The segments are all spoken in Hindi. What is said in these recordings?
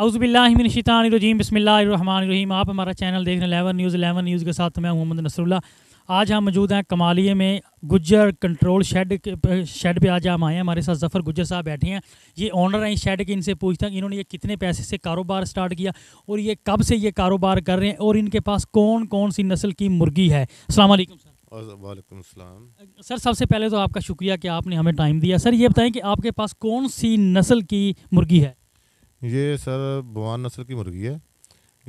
अउज़बिल्लाशितानरजीम बसमीम आप हमारा चैनल देख रहे हैं एलेवन न्यूज़ एलेवन न्यूज़ के साथ मैं मोहम्मद नसरुल्ला आज हम मौजूद हैं कमालिए में गुजर कंट्रोल शेड शेड पे आज हम आए हैं हमारे साथ जफ़र गुजर साहब बैठे हैं ये ऑनर हैं इस शेड के इनसे पूछते हैं इन्होंने ये कितने पैसे से कारोबार स्टार्ट किया और ये कब से ये कारोबार कर रहे हैं और इनके पास कौन कौन सी नस्ल की मुर्गी है अल्लाम सर वालेकुम सर सबसे पहले तो आपका शुक्रिया कि आपने हमें टाइम दिया सर ये बताएं कि आपके पास कौन सी नस्ल की मुर्गी है ये सर भवान नस्ल की मुर्गी है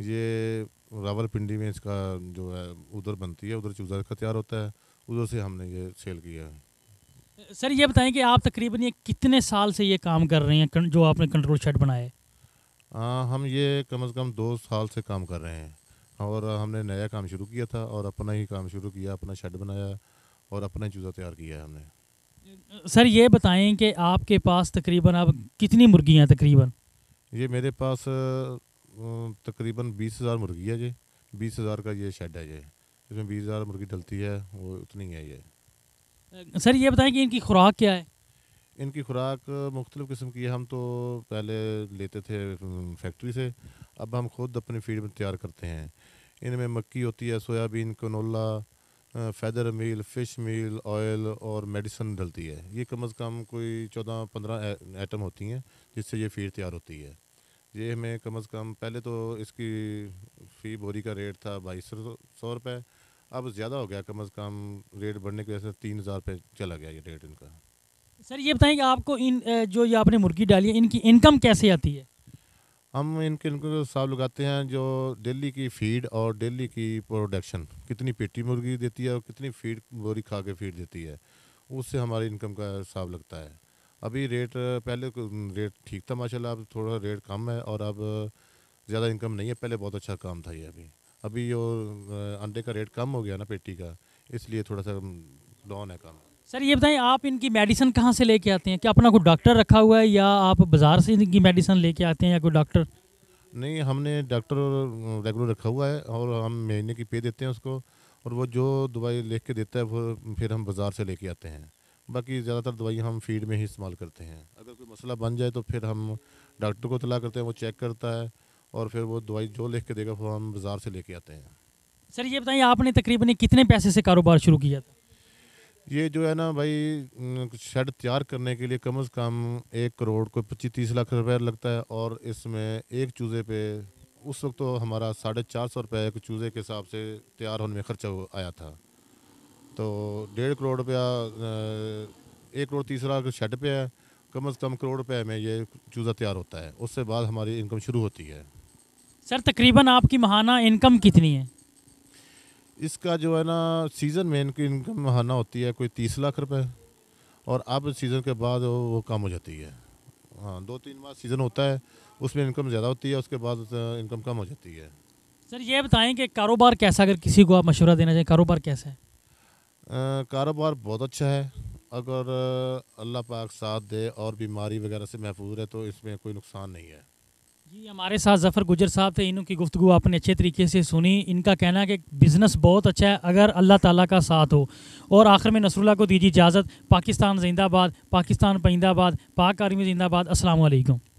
ये रावलपिंडी में इसका जो है उधर बनती है उधर चूजा का तैयार होता है उधर से हमने ये सेल किया है सर ये बताएं कि आप तकरीबन ये कितने साल से ये काम कर रहे हैं जो आपने कंट्रोल शेड बनाए हाँ हम ये कम से कम दो साल से काम कर रहे हैं और हमने नया काम शुरू किया था और अपना ही काम शुरू किया अपना शेड बनाया और अपना चूज़ा तैयार किया है हमने सर ये बताएं कि आपके पास तकरीबन आप कितनी मुर्गियां तकरीबन ये मेरे पास तकरीबन बीस हज़ार मुर्गी है जी बीस हज़ार का ये शेड है ये इसमें बीस हज़ार मुर्गी डलती है वो उतनी है ये सर ये बताएं कि इनकी खुराक क्या है इनकी खुराक मुख्तलिफ़ किस्म की है हम तो पहले लेते थे फैक्ट्री से अब हम खुद अपनी फील्ड में तैयार करते हैं इनमें मक्की होती है soybean canola feather meal fish meal oil और मेडिसन डलती है ये कम अज़ कम कोई चौदह पंद्रह आइटम होती हैं जिससे ये फीड तैयार होती है ये हमें कम अज़ कम पहले तो इसकी फ़ी बोरी का रेट था बाईस सौ रुपये अब ज़्यादा हो गया कम अज़ कम रेट बढ़ने की वजह से तीन हज़ार रुपये चला गया ये रेट इनका सर ये बताएं कि आपको इन जो ये आपने मुर्गी डाली है इनकी इनकम कैसे आती है हम इनके इनको हिसाब लगाते हैं जो डेली की फीड और डेली की प्रोडक्शन कितनी पेटी मुर्गी देती है और कितनी फीड बोरी खा के फीड देती है उससे हमारी इनकम का हिसाब लगता है अभी रेट पहले रेट ठीक था माशाल्लाह अब थोड़ा रेट कम है और अब ज़्यादा इनकम नहीं है पहले बहुत अच्छा काम था ये अभी अभी जो अंडे का रेट कम हो गया ना पेटी का इसलिए थोड़ा सा डाउन है काम सर ये बताएं आप इनकी मेडिसिन कहाँ से लेके आते हैं क्या अपना कोई डॉक्टर रखा हुआ है या आप बाज़ार से इनकी मेडिसिन लेके आते हैं या कोई डॉक्टर नहीं हमने डॉक्टर रेगुलर रखा हुआ है और हम महीने की पे देते हैं उसको और वो जो दवाई लिख के देता है वो फिर हम बाज़ार से लेके आते हैं बाकी ज़्यादातर दवाइयाँ हम फीड में ही इस्तेमाल करते हैं अगर कोई मसला बन जाए तो फिर हम डॉक्टर को तला करते हैं वो चेक करता है और फिर वो दवाई जो लिख के देगा वो हम बाज़ार से लेके आते हैं सर ये बताइए आपने तकरीबन कितने पैसे से कारोबार शुरू किया था ये जो है ना भाई शेड तैयार करने के लिए कम अज़ कम एक करोड़ को पच्चीस तीस लाख रुपये लगता है और इसमें एक चूज़े पे उस वक्त तो हमारा साढ़े चार सौ रुपये एक चूज़े के हिसाब से तैयार होने में खर्चा आया था तो डेढ़ करोड़ रुपया एक करोड़ तीसरा शेड पे है कम अज़ कम करोड़ रुपये में ये चूज़ा तैयार होता है उससे बाद हमारी इनकम शुरू होती है सर तकरीबन आपकी महाना इनकम कितनी है इसका जो है ना सीज़न में इनकी इनकम महाना होती है कोई तीस लाख रुपए और अब सीज़न के बाद वो कम हो जाती है हाँ दो तीन माह सीज़न होता है उसमें इनकम ज़्यादा होती है उसके बाद इनकम कम हो जाती है सर ये बताएं कि कारोबार कैसा अगर किसी को आप मशवरा देना चाहें कारोबार कैसा है कारोबार बहुत अच्छा है अगर अल्लाह पाक साथ दे और बीमारी वगैरह से महफूज है तो इसमें कोई नुकसान नहीं है जी हमारे साथ जफ़र गुजर साहब थे इनकी गुफ्तु आपने अच्छे तरीके से सुनी इनका कहना है कि बिज़नेस बहुत अच्छा है अगर अल्लाह ताला का साथ हो और आखिर में नसरुल्ला को दीजिए इजाज़त पाकिस्तान जिंदाबाद पाकिस्तान पैंदाबाद पाक आर्मी जिंदाबाद असलकम